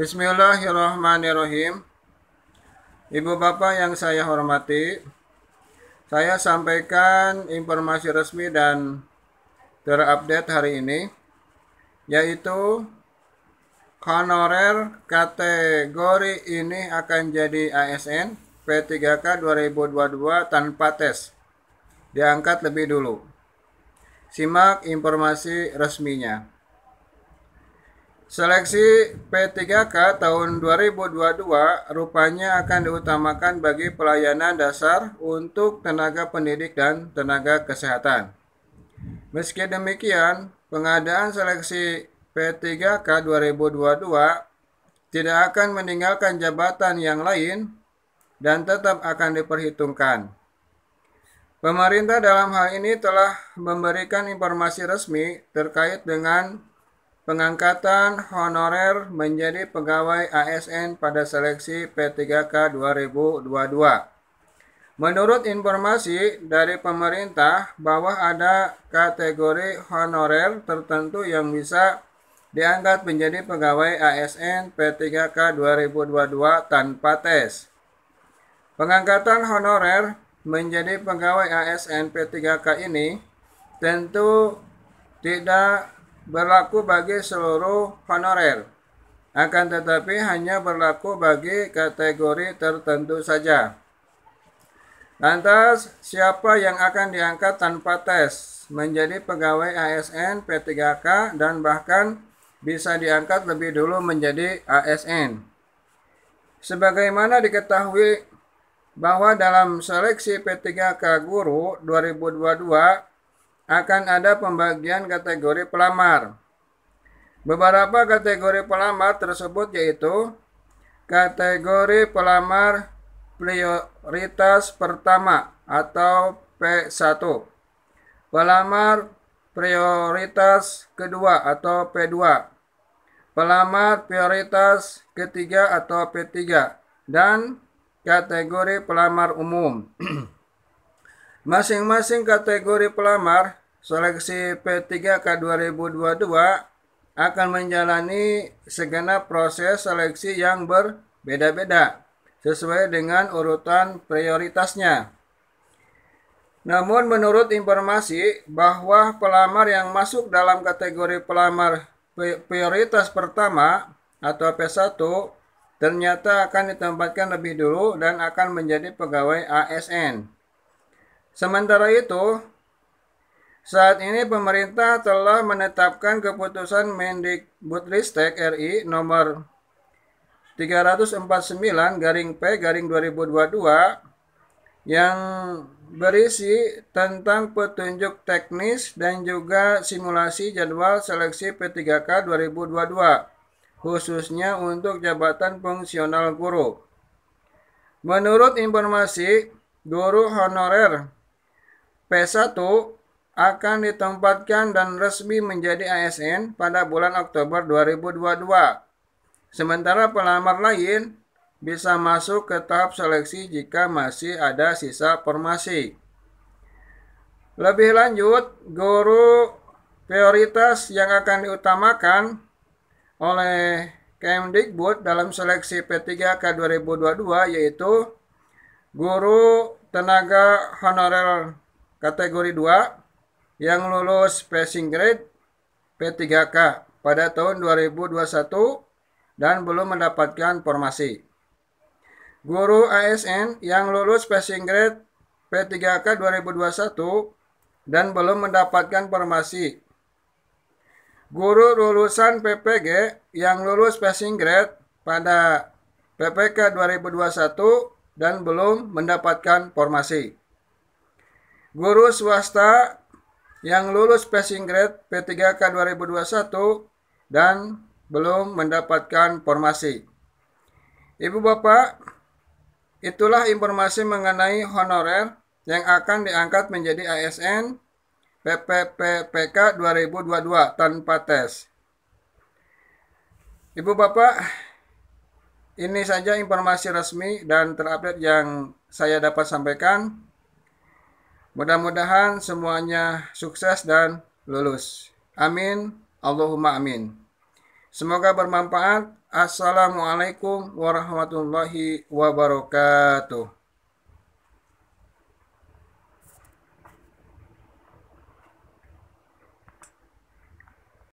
Bismillahirrahmanirrahim. Ibu bapak yang saya hormati, saya sampaikan informasi resmi dan terupdate hari ini, yaitu honorer kategori ini akan jadi ASN P3K 2022 tanpa tes. Diangkat lebih dulu. Simak informasi resminya. Seleksi P3K tahun 2022 rupanya akan diutamakan bagi pelayanan dasar untuk tenaga pendidik dan tenaga kesehatan. Meski demikian, pengadaan seleksi P3K 2022 tidak akan meninggalkan jabatan yang lain dan tetap akan diperhitungkan. Pemerintah dalam hal ini telah memberikan informasi resmi terkait dengan Pengangkatan honorer menjadi pegawai ASN pada seleksi P3K 2022. Menurut informasi dari pemerintah bahwa ada kategori honorer tertentu yang bisa diangkat menjadi pegawai ASN P3K 2022 tanpa tes. Pengangkatan honorer menjadi pegawai ASN P3K ini tentu tidak berlaku bagi seluruh honorer. Akan tetapi hanya berlaku bagi kategori tertentu saja. Lantas, siapa yang akan diangkat tanpa tes menjadi pegawai ASN P3K dan bahkan bisa diangkat lebih dulu menjadi ASN? Sebagaimana diketahui bahwa dalam seleksi P3K Guru 2022 akan ada pembagian kategori pelamar. Beberapa kategori pelamar tersebut yaitu kategori pelamar prioritas pertama atau P1, pelamar prioritas kedua atau P2, pelamar prioritas ketiga atau P3, dan kategori pelamar umum. Masing-masing kategori pelamar Seleksi P3K 2022 akan menjalani segenap proses seleksi yang berbeda-beda sesuai dengan urutan prioritasnya. Namun menurut informasi bahwa pelamar yang masuk dalam kategori pelamar prioritas pertama atau P1 ternyata akan ditempatkan lebih dulu dan akan menjadi pegawai ASN. Sementara itu, saat ini pemerintah telah menetapkan keputusan Mendikbudristek RI nomor 349 garing P garing 2022 yang berisi tentang petunjuk teknis dan juga simulasi jadwal seleksi P3K 2022 khususnya untuk jabatan fungsional guru. Menurut informasi, guru honorer P1 akan ditempatkan dan resmi menjadi ASN pada bulan Oktober 2022. Sementara pelamar lain bisa masuk ke tahap seleksi jika masih ada sisa formasi. Lebih lanjut, guru prioritas yang akan diutamakan oleh Kemdikbud dalam seleksi P3K 2022 yaitu guru tenaga honorer kategori 2, yang lulus passing grade P3K pada tahun 2021 dan belum mendapatkan formasi. Guru ASN yang lulus passing grade P3K 2021 dan belum mendapatkan formasi. Guru lulusan PPG yang lulus passing grade pada PPK 2021 dan belum mendapatkan formasi. Guru swasta yang lulus passing grade P3K 2021 dan belum mendapatkan formasi. Ibu Bapak, itulah informasi mengenai honorer yang akan diangkat menjadi ASN PPPPK 2022 tanpa tes. Ibu Bapak, ini saja informasi resmi dan terupdate yang saya dapat sampaikan. Mudah-mudahan semuanya sukses dan lulus. Amin. Allahumma amin. Semoga bermanfaat. Assalamualaikum warahmatullahi wabarakatuh.